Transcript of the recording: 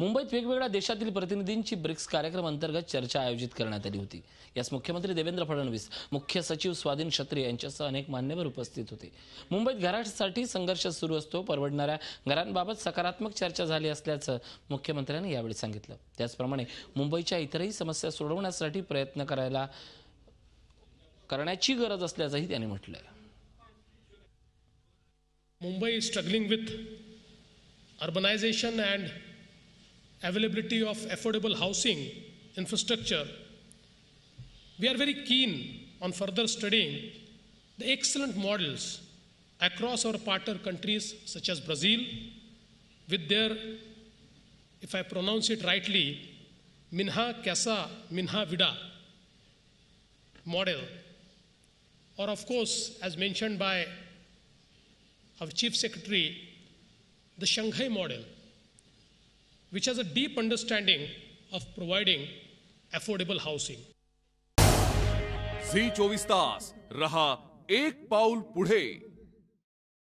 मुंबईत वेगवेगळ्या देशातील प्रतिनिधींची ब्रिक्स कार्यक्रम अंतर्गत चर्चा आयोजित करण्यात आली होती यास मुख्यमंत्री देवेंद्र फडणवीस मुख्य सचिव स्वाधीन क्षत्रिय यांच्यासह अनेक मान्यवर उपस्थित होते मुंबईत घरासाठी संघर्ष सुरू असतो परवडणाऱ्या घरांबाबत सकारात्मक चर्चा झाली असल्याचं मुख्यमंत्र्यांनी यावेळी सांगितलं त्याचप्रमाणे मुंबईच्या इतरही समस्या सोडवण्यासाठी प्रयत्न करायला करण्याची गरज असल्याचंही त्यांनी म्हटलं Mumbai struggling struggling with urbanisation availability of affordable housing infrastructure, we are very keen on further studying the excellent models across our partner countries such as Brazil with their, if I pronounce it rightly, Minha Casa Minha Vida model. Or of course, as mentioned by our Chief Secretary, the Shanghai model which has a deep understanding of providing affordable housing. झी चोवीस तास रहा एक पाऊल पुढे